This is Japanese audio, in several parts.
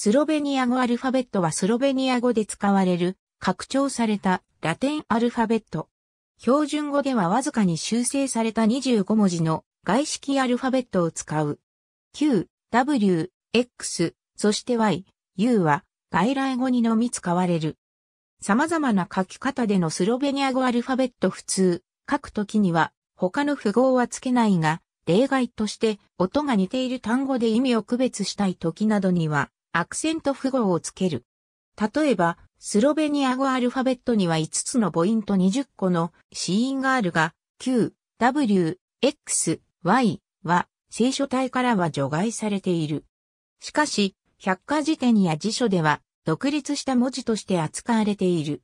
スロベニア語アルファベットはスロベニア語で使われる拡張されたラテンアルファベット。標準語ではわずかに修正された25文字の外式アルファベットを使う。Q、W、X、そして Y、U は外来語にのみ使われる。様々な書き方でのスロベニア語アルファベット普通、書くときには他の符号はつけないが、例外として音が似ている単語で意味を区別したいときなどには、アクセント符号をつける。例えば、スロベニア語アルファベットには5つの母音と20個の子音があるが、Q、W、X、Y は聖書体からは除外されている。しかし、百科事典や辞書では独立した文字として扱われている。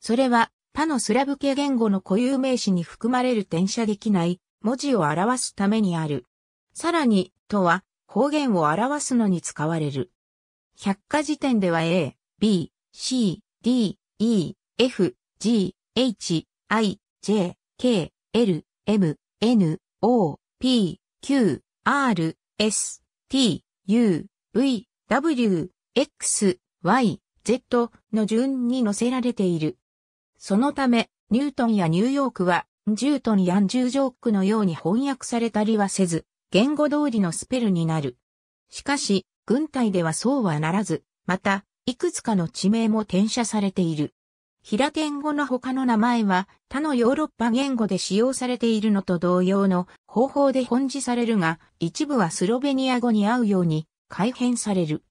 それは他のスラブ系言語の固有名詞に含まれる転写できない文字を表すためにある。さらに、とは方言を表すのに使われる。百科事典では A、B、C、D、E、F、G、H、I、J、K、L、M、N、O、P、Q、R、S、T、U、V、W、X、Y、Z の順に載せられている。そのため、ニュートンやニューヨークは、ジュートンやンジュージョークのように翻訳されたりはせず、言語通りのスペルになる。しかし、軍隊ではそうはならず、また、いくつかの地名も転写されている。平天語の他の名前は他のヨーロッパ言語で使用されているのと同様の方法で本示されるが、一部はスロベニア語に合うように改変される。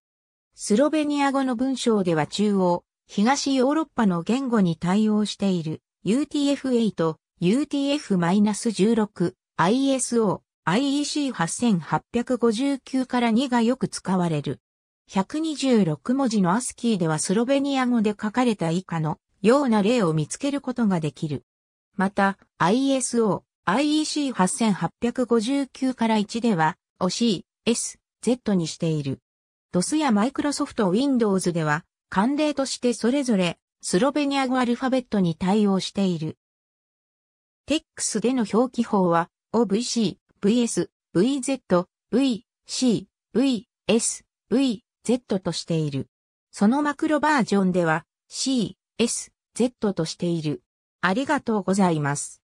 スロベニア語の文章では中央、東ヨーロッパの言語に対応している UTF-8、UTF-16、ISO、IEC8859 から2がよく使われる。126文字のアスキーではスロベニア語で書かれた以下のような例を見つけることができる。また、ISO、IEC8859 から1では、OC、S、Z にしている。DOS や Microsoft Windows では、慣例としてそれぞれ、スロベニア語アルファベットに対応している。TEX での表記法は、OVC、VS、VZ、V、C、V、S、V、Z としている。そのマクロバージョンでは C、S、Z としている。ありがとうございます。